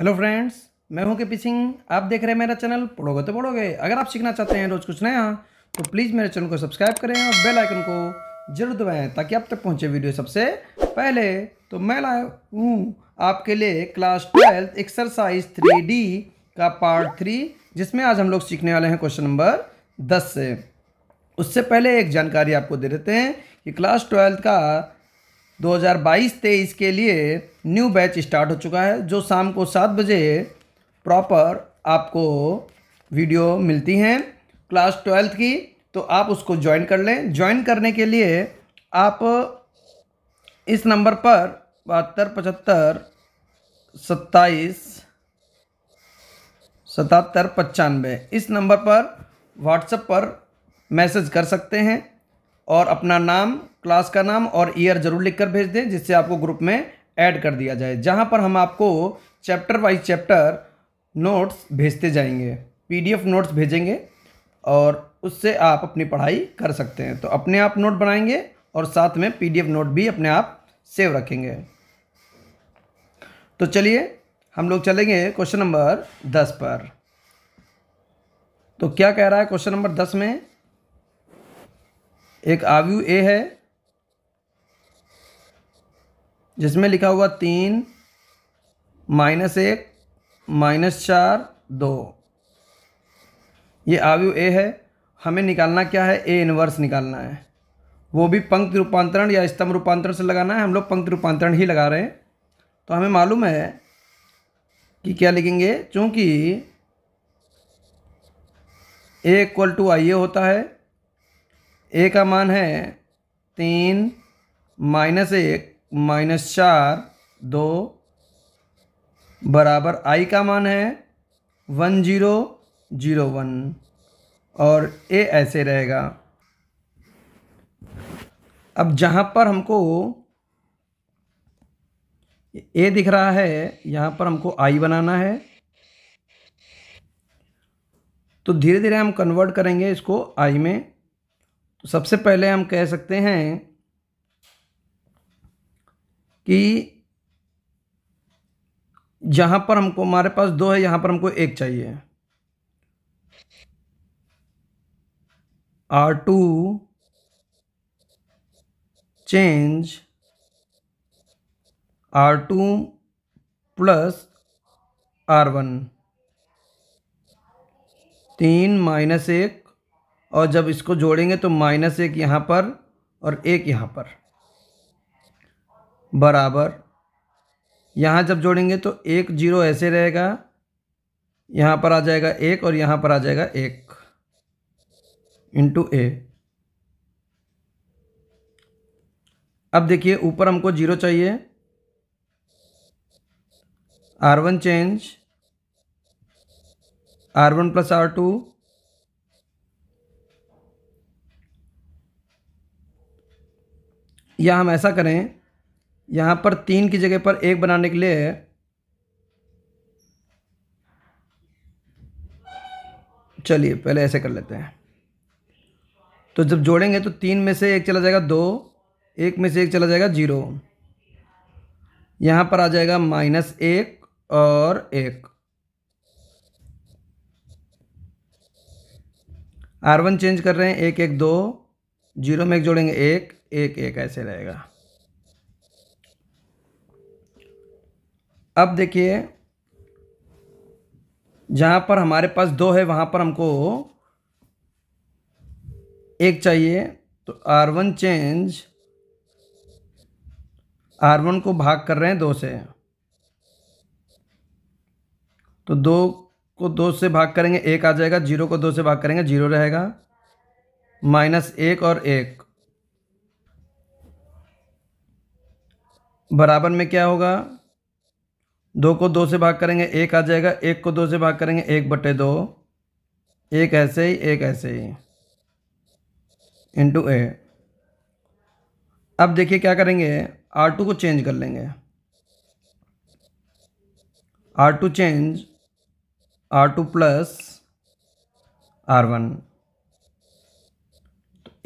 hello friends मैं हूं के सिंह आप देख रहे हैं मेरा चैनल पढ़ोगे तो पढ़ोगे अगर आप सीखना चाहते हैं रोज़ कुछ नया तो प्लीज़ मेरे चैनल को सब्सक्राइब करें और बेल आइकन को जरूर दबाएं ताकि आप तक पहुंचे वीडियो सबसे पहले तो मैं लाया हूँ आपके लिए क्लास ट्वेल्थ एक्सरसाइज थ्री का पार्ट थ्री जिसमें आज हम लोग सीखने वाले हैं क्वेश्चन नंबर दस से उससे पहले एक जानकारी आपको दे देते हैं कि क्लास ट्वेल्थ का 2022-23 के लिए न्यू बैच स्टार्ट हो चुका है जो शाम को सात बजे प्रॉपर आपको वीडियो मिलती हैं क्लास ट्वेल्थ की तो आप उसको ज्वाइन कर लें ज्वाइन करने के लिए आप इस नंबर पर बहत्तर पचहत्तर सत्ताईस सतहत्तर पचानवे इस नंबर पर व्हाट्सएप पर मैसेज कर सकते हैं और अपना नाम क्लास का नाम और ईयर जरूर लिखकर भेज दें जिससे आपको ग्रुप में ऐड कर दिया जाए जहाँ पर हम आपको चैप्टर वाइज चैप्टर नोट्स भेजते जाएंगे पीडीएफ नोट्स भेजेंगे और उससे आप अपनी पढ़ाई कर सकते हैं तो अपने आप नोट बनाएंगे और साथ में पीडीएफ नोट भी अपने आप सेव रखेंगे तो चलिए हम लोग चलेंगे क्वेश्चन नंबर दस पर तो क्या कह रहा है क्वेश्चन नंबर दस में एक आवयू ए है जिसमें लिखा हुआ तीन माइनस एक माइनस चार दो ये आवयु ए है हमें निकालना क्या है ए इनवर्स निकालना है वो भी पंक्ति रूपांतरण या स्तंभ रूपांतरण से लगाना है हम लोग पंक्ति रूपांतरण ही लगा रहे हैं तो हमें मालूम है कि क्या लिखेंगे चूँकि ए इक्वल टू आई ए होता है ए का मान है तीन माइनस एक माइनस चार दो बराबर आई का मान है वन जीरो जीरो वन और ए ऐसे रहेगा अब जहाँ पर हमको ए दिख रहा है यहाँ पर हमको आई बनाना है तो धीरे धीरे हम कन्वर्ट करेंगे इसको आई में तो सबसे पहले हम कह सकते हैं कि जहां पर हमको हमारे पास दो है यहां पर हमको एक चाहिए R two change R two plus R one तीन माइनस एक और जब इसको जोड़ेंगे तो माइनस एक यहां पर और एक यहां पर बराबर यहाँ जब जोड़ेंगे तो एक जीरो ऐसे रहेगा यहाँ पर आ जाएगा एक और यहाँ पर आ जाएगा एक इंटू ए अब देखिए ऊपर हमको जीरो चाहिए R one change R one plus R two या हम ऐसा करें यहाँ पर तीन की जगह पर एक बनाने के लिए चलिए पहले ऐसे कर लेते हैं तो जब जोड़ेंगे तो तीन में से एक चला जाएगा दो एक में से एक चला जाएगा जीरो यहाँ पर आ जाएगा माइनस एक और एक आर वन चेंज कर रहे हैं एक एक दो जीरो में एक जोड़ेंगे एक एक एक ऐसे रहेगा अब देखिए जहाँ पर हमारे पास दो है वहाँ पर हमको एक चाहिए तो R one change R one को भाग कर रहे हैं दो से तो दो को दो से भाग करेंगे एक आ जाएगा जीरो को दो से भाग करेंगे जीरो रहेगा माइनस एक और एक बराबर में क्या होगा दो को दो से भाग करेंगे एक आ जाएगा एक को दो से भाग करेंगे एक बटे दो एक ऐसे ही एक ऐसे ही इंटू ए अब देखिए क्या करेंगे आर टू को चेंज कर लेंगे R two change R two plus R one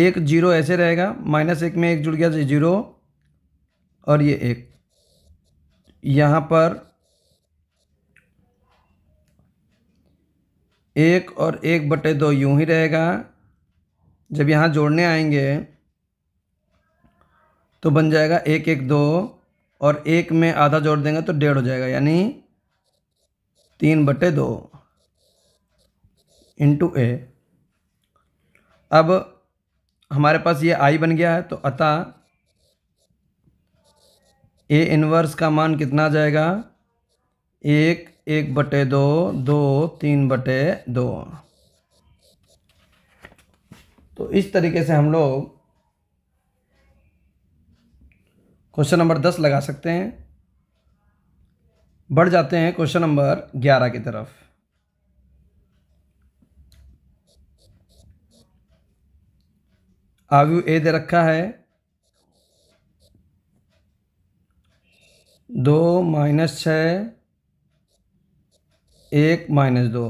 एक जीरो ऐसे रहेगा माइनस एक में एक जुड़ गया तो जीरो और ये एक यहाँ पर एक और एक बटे दो यूँ ही रहेगा जब यहाँ जोड़ने आएंगे तो बन जाएगा एक एक दो और एक में आधा जोड़ देंगे तो डेढ़ हो जाएगा यानी तीन बटे दो इंटू ए अब हमारे पास ये आई बन गया है तो अतः ए इन्वर्स का मान कितना जाएगा एक एक बटे दो दो तीन बटे दो तो इस तरीके से हम लोग क्वेश्चन नंबर दस लगा सकते हैं बढ़ जाते हैं क्वेश्चन नंबर ग्यारह की तरफ आव्यू ए दे रखा है दो माइनस छः एक माइनस दो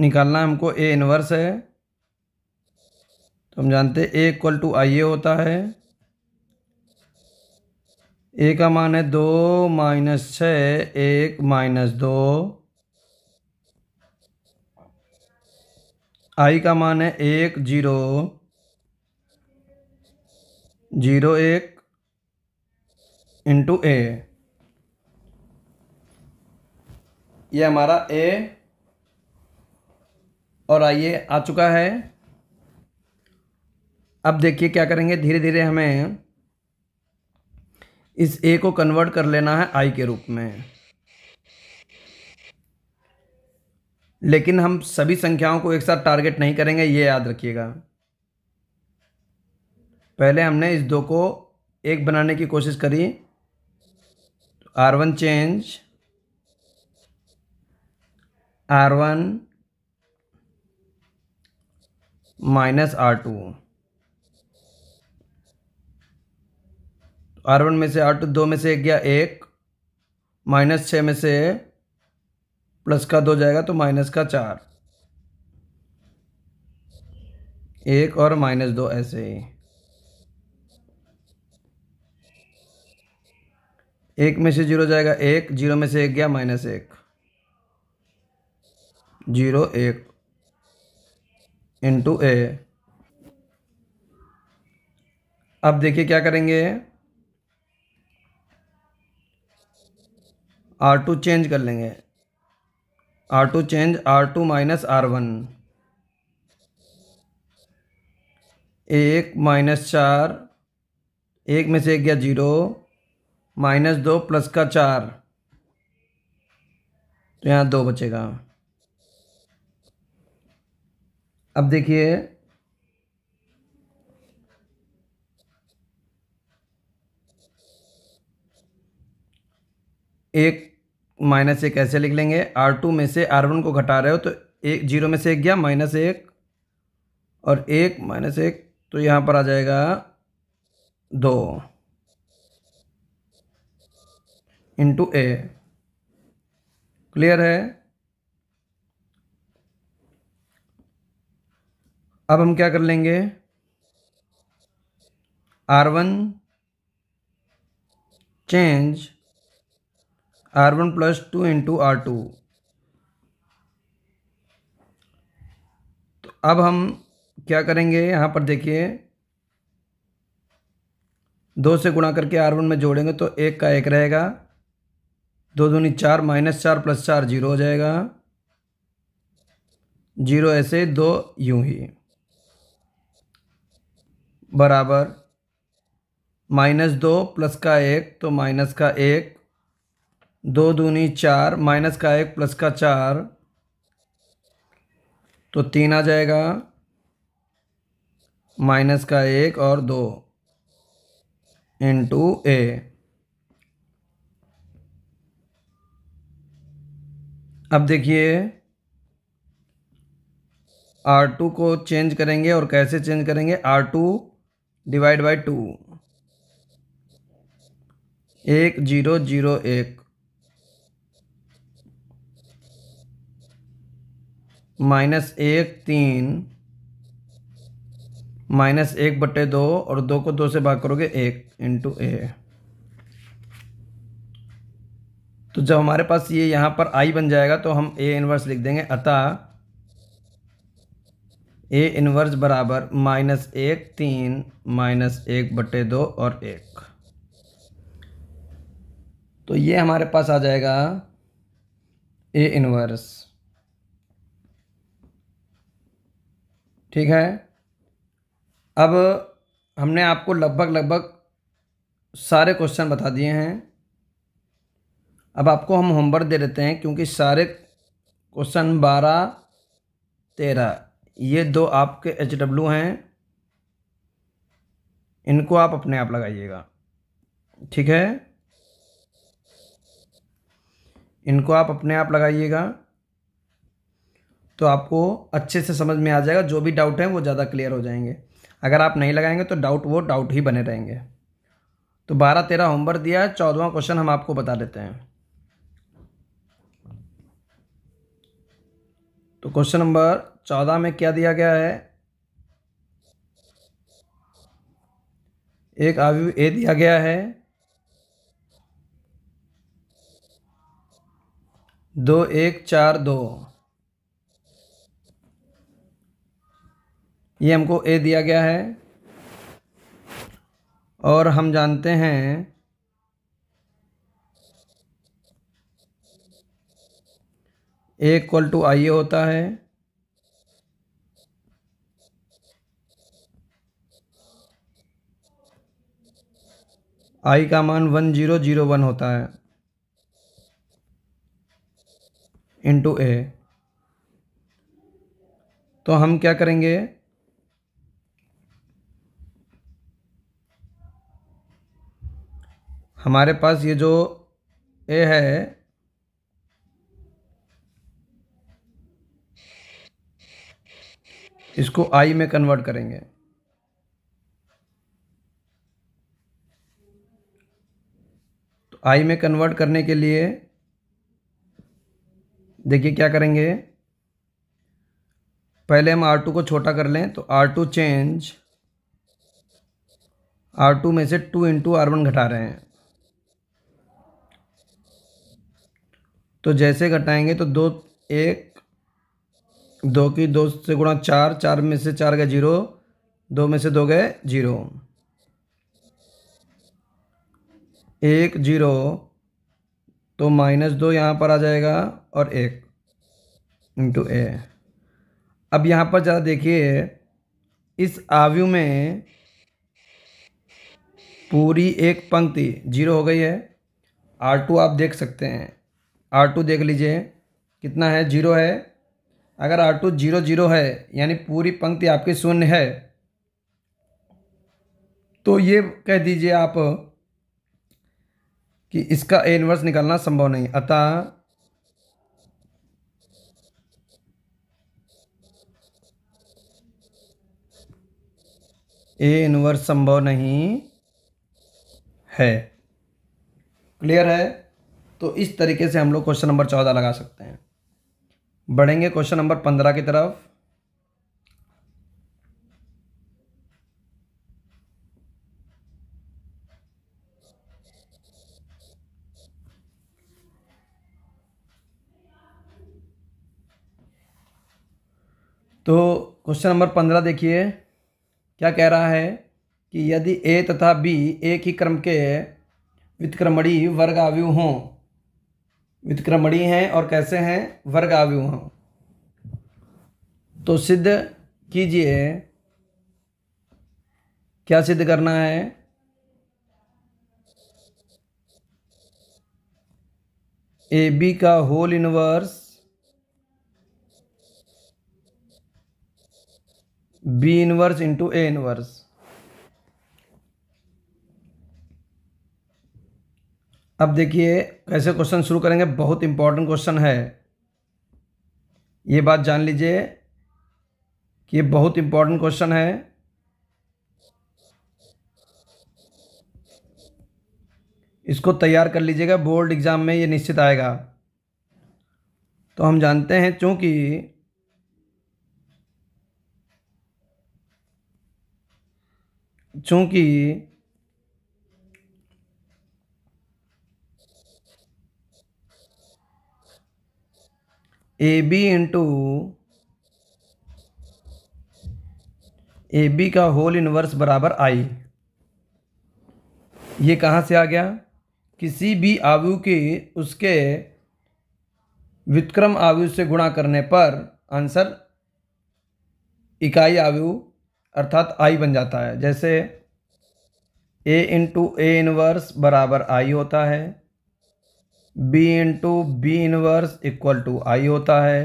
निकालना है हमको ए इन्वर्स है तो हम जानते हैं ए इक्वल टू आई ए होता है ए का मान है दो माइनस छ एक माइनस दो आई का मान है एक जीरो जीरो एक इंटू ए ये हमारा ए और आइए आ चुका है अब देखिए क्या करेंगे धीरे धीरे हमें इस ए को कन्वर्ट कर लेना है आई के रूप में लेकिन हम सभी संख्याओं को एक साथ टारगेट नहीं करेंगे ये याद रखिएगा पहले हमने इस दो को एक बनाने की कोशिश करी R one change R one minus R two R one में से आर टू दो में से एक गया एक माइनस छः में से प्लस का दो जाएगा तो माइनस का चार एक और माइनस दो ऐसे ही एक में से जीरो जाएगा एक जीरो में से एक गया माइनस एक जीरो एक इंटू ए अब देखिए क्या करेंगे आर टू चेंज कर लेंगे R two change R two minus R one एक माइनस चार एक में से एक गया जीरो माइनस दो प्लस का चार तो यहाँ दो बचेगा अब देखिए एक माइनस एक ऐसे लिख लेंगे आर टू में से आर वन को घटा रहे हो तो एक जीरो में से एक गया माइनस एक और एक माइनस एक तो यहां पर आ जाएगा दो इंटू ए क्लियर है अब हम क्या कर लेंगे R one change R one plus two into R two तो अब हम क्या करेंगे यहाँ पर देखिए दो से गुणा करके आर वन में जोड़ेंगे तो एक का एक रहेगा दो दूनी चार माइनस चार प्लस चार जीरो हो जाएगा जीरो ऐसे दो यूं ही बराबर माइनस दो प्लस का एक तो माइनस का एक दो दूनी चार माइनस का एक प्लस का चार तो तीन आ जाएगा माइनस का एक और दो इंटू ए अब देखिए आर टू को चेंज करेंगे और कैसे चेंज करेंगे R two divide by two एक जीरो जीरो एक माइनस एक तीन माइनस एक बटे दो और दो को दो से भाग करोगे एक इंटू ए तो जब हमारे पास ये यहाँ पर आई बन जाएगा तो हम ए इन्वर्स लिख देंगे अतः ए इनवर्स बराबर माइनस एक तीन माइनस एक बटे दो और एक तो ये हमारे पास आ जाएगा ए इनवर्स ठीक है अब हमने आपको लगभग लगभग सारे क्वेश्चन बता दिए हैं अब आपको हम होमवर्क दे देते हैं क्योंकि सारे क्वेश्चन बारह तेरह ये दो आपके एच डब्ल्यू हैं इनको आप अपने आप लगाइएगा ठीक है इनको आप अपने आप लगाइएगा तो आपको अच्छे से समझ में आ जाएगा जो भी डाउट है वो ज़्यादा क्लियर हो जाएंगे अगर आप नहीं लगाएंगे तो डाउट वो डाउट ही बने रहेंगे तो बारह तेरह होमवर्क दिया है चौदवा क्वेश्चन हम आपको बता देते हैं तो क्वेश्चन नंबर चौदह में क्या दिया गया है एक आयु ए दिया गया है दो एक चार दो ये हमको ए दिया गया है और हम जानते हैं ए इक्वल टू आई ए होता है आई का मान वन जीरो जीरो वन होता है इंटू ए तो हम क्या करेंगे हमारे पास ये जो ए है इसको आई में कन्वर्ट करेंगे आई में कन्वर्ट करने के लिए देखिए क्या करेंगे पहले हम आर टू को छोटा कर लें तो R two change R two में से टू इंटू आर वन घटा रहे हैं तो जैसे घटाएंगे तो दो एक दो की दो से गुणा चार चार में से चार गए जीरो दो में से दो गए जीरो एक जीरो तो माइनस दो यहाँ पर आ जाएगा और एक इंटू ए अब यहाँ पर ज़रा देखिए इस आवयु में पूरी एक पंक्ति जीरो हो गई है आर टू आप देख सकते हैं आर टू देख लीजिए कितना है जीरो है अगर आर टू जीरो जीरो है यानी पूरी पंक्ति आपकी शून्य है तो ये कह दीजिए आप कि इसका ए इनवर्स निकालना संभव नहीं अतः ए इनवर्स संभव नहीं है क्लियर है तो इस तरीके से हम लोग क्वेश्चन नंबर चौदह लगा सकते हैं बढ़ेंगे क्वेश्चन नंबर पंद्रह की तरफ तो क्वेश्चन नंबर पंद्रह देखिए क्या कह रहा है कि यदि ए तथा बी एक ही क्रम के वितक्रमणी वर्ग आवयु हों वितक्रमणी हैं और कैसे हैं वर्ग आयु हों तो सिद्ध कीजिए क्या सिद्ध करना है ए बी का whole inverse B inverse into A inverse अब देखिए कैसे क्वेश्चन शुरू करेंगे बहुत इंपॉर्टेंट क्वेश्चन है ये बात जान लीजिए कि ये बहुत इंपॉर्टेंट क्वेश्चन है इसको तैयार कर लीजिएगा बोर्ड एग्ज़ाम में ये निश्चित आएगा तो हम जानते हैं चूँकि चूंकि A B into A B का होल इनवर्स बराबर आई ये कहाँ से आ गया किसी भी आयु के उसके व्युत्क्रम आयु से गुणा करने पर आंसर इकाई आयु अर्थात आई बन जाता है जैसे ए इंटू ए इनवर्स बराबर आई होता है B into B inverse equal to I होता है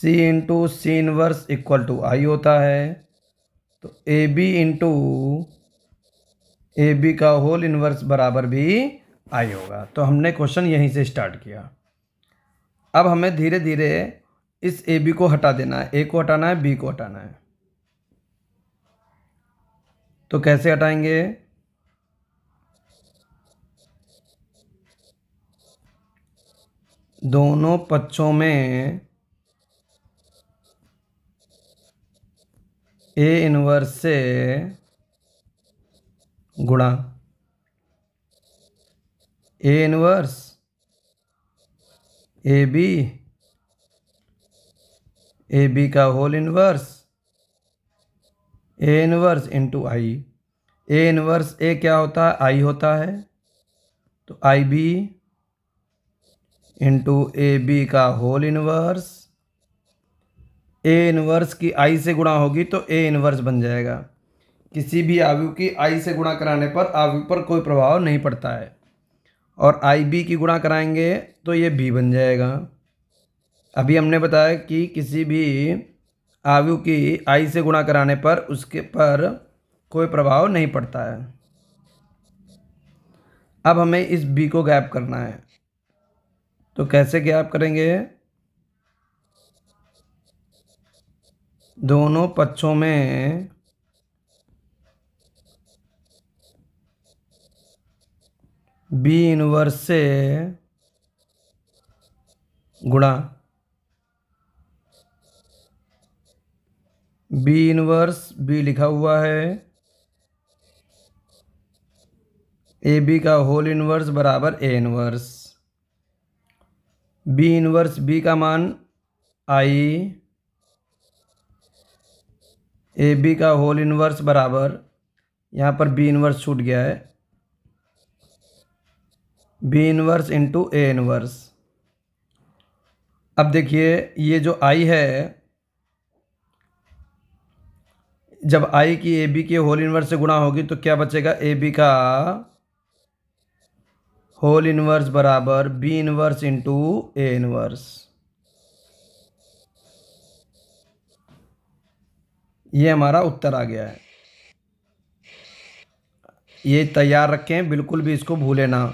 C into C inverse equal to I होता है तो A B into A B का होल इनवर्स बराबर भी आई होगा तो हमने क्वेश्चन यहीं से स्टार्ट किया अब हमें धीरे धीरे इस ए बी को हटा देना है ए को हटाना है बी को हटाना है तो कैसे हटाएंगे दोनों पक्षों में ए इनवर्स से गुणा A inverse A B A B का whole inverse A inverse into I A inverse A क्या होता है आई होता है तो I B into A B का होल इनवर्स ए इनवर्स की आई से गुणा होगी तो ए इनवर्स बन जाएगा किसी भी आयु की आई से गुणा कराने पर आयु पर कोई प्रभाव नहीं पड़ता है और आई बी की गुणा कराएंगे तो ये बी बन जाएगा अभी हमने बताया कि किसी भी आयु की आई से गुणा कराने पर उसके पर कोई प्रभाव नहीं पड़ता है अब हमें इस बी को गैप करना है तो कैसे गैप करेंगे दोनों पक्षों में बी इनवर्स से गुणा बी इनवर्स बी लिखा हुआ है ए बी का होल इनवर्स बराबर A inverse B inverse B का मान आई ए बी का होल इनवर्स बराबर यहाँ पर बी इनवर्स छूट गया है B inverse into A inverse अब देखिए ये जो आई है जब आई की ए बी के होल इनवर्स से गुणा होगी तो क्या बचेगा ए बी का होल इनवर्स बराबर B inverse into A inverse ये हमारा उत्तर आ गया है ये तैयार रखें बिल्कुल भी इसको भूले ना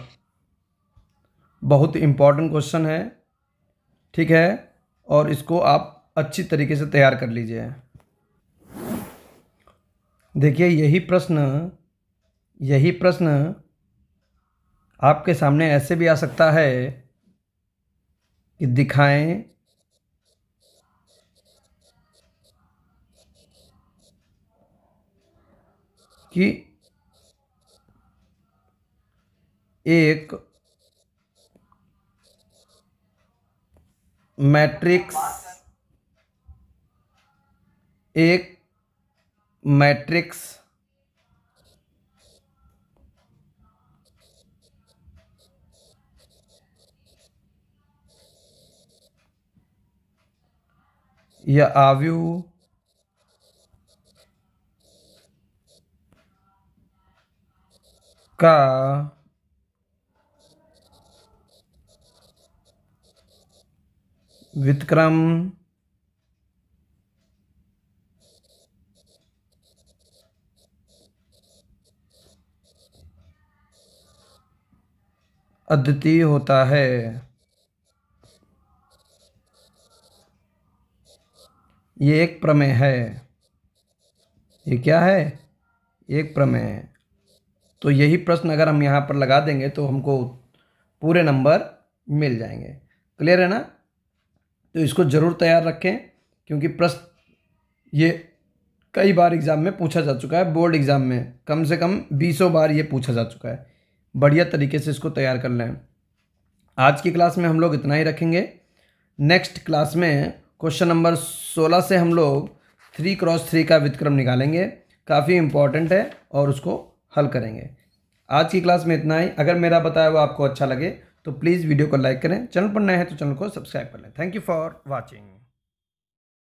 बहुत इम्पॉर्टेंट क्वेश्चन है ठीक है और इसको आप अच्छी तरीके से तैयार कर लीजिए देखिए यही प्रश्न यही प्रश्न आपके सामने ऐसे भी आ सकता है कि दिखाएं कि एक मैट्रिक्स एक मैट्रिक्स या आव्यू का विक्रम अद्वितीय होता है ये एक प्रमेय है ये क्या है एक प्रमेय है तो यही प्रश्न अगर हम यहाँ पर लगा देंगे तो हमको पूरे नंबर मिल जाएंगे क्लियर है ना तो इसको ज़रूर तैयार रखें क्योंकि प्रश्न ये कई बार एग्ज़ाम में पूछा जा चुका है बोर्ड एग्ज़ाम में कम से कम बीसों बार ये पूछा जा चुका है बढ़िया तरीके से इसको तैयार कर लें आज की क्लास में हम लोग इतना ही रखेंगे नेक्स्ट क्लास में क्वेश्चन नंबर सोलह से हम लोग थ्री क्रॉस थ्री का व्युतक्रम निकालेंगे काफ़ी इंपॉर्टेंट है और उसको हल करेंगे आज की क्लास में इतना ही अगर मेरा बताया हुआ आपको अच्छा लगे तो प्लीज़ वीडियो को लाइक करें चैनल पर नए हैं तो चैनल को सब्सक्राइब कर लें थैंक यू फॉर वॉचिंग